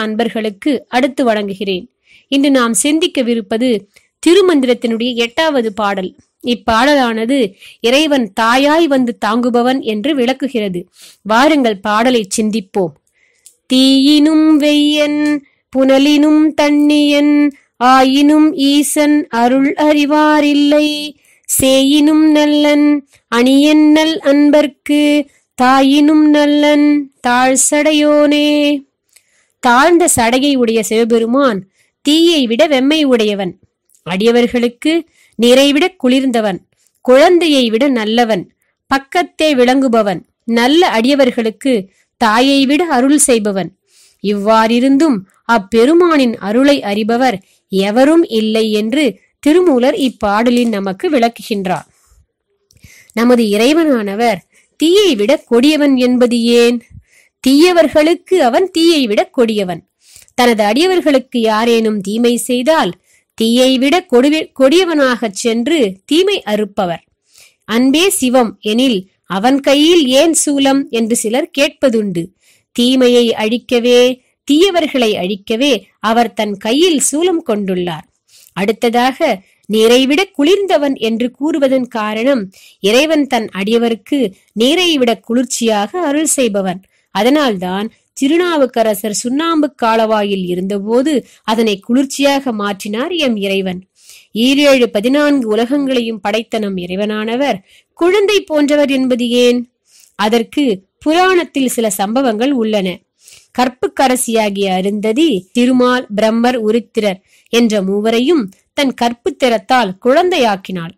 ஆன்மீக அன்பர்களுக்கு அடுத்து வழங்குகிறேன் இன்று நாம் சிந்திக்கவிருப்பது திருமந்திரத்தினுடைய எட்டாவது பாடல் இப்பாடலானது இறைவன் தாயாய் வந்து தாங்குபவன் என்று விளக்குகிறது வாருங்கள் பாடலை சிந்திப்போம் தீயினும் வெய்யன் புனலினும் தண்ணியன் ஆயினும் ஈசன் அருள் அறிவாரில்லை சேயினும் நல்லன் அணியன் நல் அன்பர்க்கு தாயினும் நல்லன் தாழ்சடையோனே தாழ்ந்த சடையை உடைய சிவபெருமான் தீயை விட வெம்மை உடையவன் அடியவர்களுக்கு நிறைவிட குளிர்ந்தவன் குழந்தையை விட நல்லவன் பக்கத்தே விளங்குபவன் நல்ல அடியவர்களுக்கு தாயை விட அருள் செய்பவன் இவ்வாறிருந்தும் அப்பெருமானின் அருளை அறிபவர் எவரும் இல்லை என்று திருமூலர் இப்பாடலில் நமக்கு விளக்குகின்றார் நமது இறைவனானவர் தீயை விட கொடியவன் என்பது ஏன் தீயவர்களுக்கு அவன் தீயை விட கொடியவன் தனது அடியவர்களுக்கு யாரேனும் தீமை செய்தால் தீயை விட கொடியவனாகச் சென்று தீமை அறுப்பவர் அன்பே சிவம் எனில் அவன் கையில் ஏன் சூலம் என்று சிலர் கேட்பதுண்டு தீமையை அழிக்கவே தீயவர்களை அழிக்கவே அவர் தன் கையில் சூலம் கொண்டுள்ளார் அடுத்ததாக நீரை விட குளிர்ந்தவன் என்று கூறுவதன் காரணம் இறைவன் தன் அடியவருக்கு நீரை விட குளிர்ச்சியாக அருள் செய்பவன் அதனால்தான் திருநாவுக்கரசர் சுண்ணாம்பு காலவாயில் இருந்தபோது அதனை குளிர்ச்சியாக மாற்றினார் எம் இறைவன் ஈரேழு பதினான்கு உலகங்களையும் படைத்த நம் இறைவனானவர் குழந்தை போன்றவர் என்பது ஏன் அதற்கு புராணத்தில் சில சம்பவங்கள் உள்ளன கற்புக்கரசியாகிய அருந்ததி திருமால் பிரம்மர் உருத்திரர் என்ற மூவரையும் தன் கற்புத்திறத்தால் குழந்தையாக்கினாள்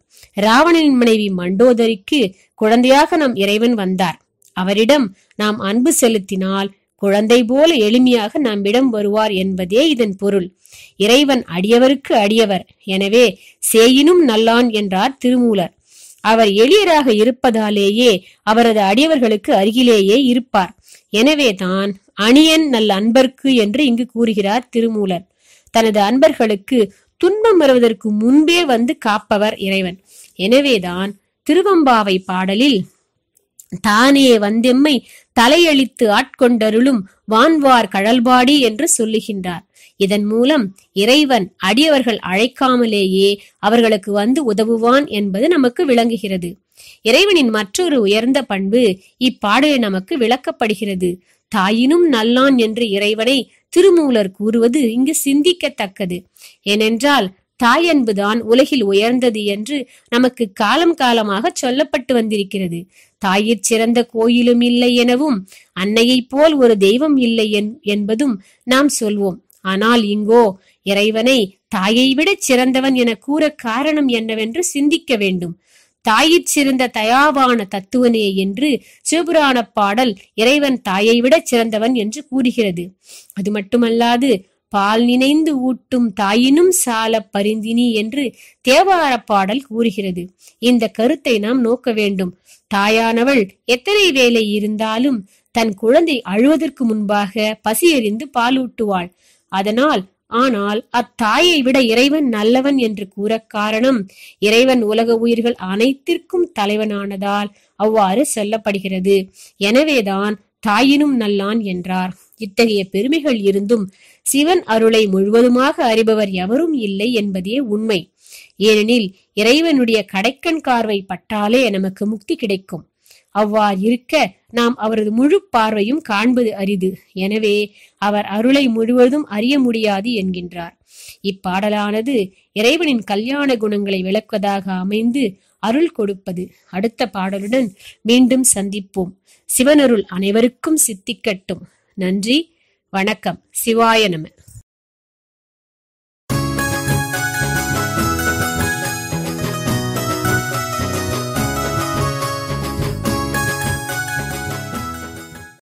ராவணனின் மனைவி மண்டோதரிக்கு குழந்தையாக நம் இறைவன் வந்தார் அவரிடம் நாம் அன்பு செலுத்தினால் குழந்தை போல எளிமையாக நம்மிடம் வருவார் என்பதே இதன் பொருள் இறைவன் அடியவருக்கு அடியவர் எனவே சேயினும் நல்லான் என்றார் திருமூலர் அவர் எளியராக இருப்பதாலேயே அவரது அடியவர்களுக்கு அருகிலேயே இருப்பார் எனவே தான் அணியன் நல்ல அன்பர்க்கு என்று இங்கு கூறுகிறார் திருமூலர் தனது அன்பர்களுக்கு துன்பம் வருவதற்கு முன்பே வந்து காப்பவர் இறைவன் எனவேதான் திருவம்பாவை பாடலில் தானே வந்தெம்மை தலையளித்து ஆட்கொண்டருளும் வான்வார் கழல்பாடி என்று சொல்லுகின்றார் இதன் மூலம் இறைவன் அடியவர்கள் அழைக்காமலேயே அவர்களுக்கு வந்து உதவுவான் என்பது நமக்கு விளங்குகிறது இறைவனின் மற்றொரு உயர்ந்த பண்பு இப்பாடலில் நமக்கு விளக்கப்படுகிறது தாயினும் நல்லான் என்று இறைவனை திருமூலர் கூறுவது இங்கு சிந்திக்கத்தக்கது ஏனென்றால் தாய் உலகில் உயர்ந்தது என்று நமக்கு காலம் காலமாக சொல்லப்பட்டு வந்திருக்கிறது தாயிற் சிறந்த கோயிலும் இல்லை எனவும் அன்னையைப் போல் ஒரு தெய்வம் இல்லை என்பதும் நாம் சொல்வோம் ஆனால் இங்கோ இறைவனை தாயை விட சிறந்தவன் என கூற காரணம் என்னவென்று சிந்திக்க வேண்டும் தாயிற் சிறந்த தயாவான தத்துவனே என்று சிவபுராண பாடல் இறைவன் தாயை விட சிறந்தவன் என்று கூறுகிறது அது மட்டுமல்லாது பால் நினைந்து ஊட்டும் தாயினும் சால பரிந்தினி என்று தேவார பாடல் கூறுகிறது இந்த கருத்தை நாம் நோக்க வேண்டும் தாயானவள் எத்தனை வேலை இருந்தாலும் தன் குழந்தை அழுவதற்கு முன்பாக பசியறிந்து பாலூட்டுவாள் அதனால் ஆனால் அத்தாயை விட இறைவன் நல்லவன் என்று கூற காரணம் இறைவன் உலக உயிர்கள் அனைத்திற்கும் தலைவனானதால் அவ்வாறு சொல்லப்படுகிறது எனவேதான் தாயினும் நல்லான் என்றார் இத்தகைய பெருமைகள் இருந்தும் சிவன் அருளை முழுவதுமாக அறிபவர் எவரும் இல்லை என்பதே உண்மை ஏனெனில் இறைவனுடைய கடைக்கண் கார்வை பட்டாலே நமக்கு முக்தி கிடைக்கும் அவ்வாறு இருக்க நாம் அவரது முழு பார்வையும் காண்பது அரிது எனவே அவர் அருளை முழுவதும் அறிய முடியாது என்கின்றார் இப்பாடலானது இறைவனின் கல்யாண குணங்களை விளக்குவதாக அமைந்து அருள் கொடுப்பது அடுத்த பாடலுடன் மீண்டும் சந்திப்போம் சிவனருள் அனைவருக்கும் சித்திக்கட்டும் நன்றி வணக்கம் சிவாய நம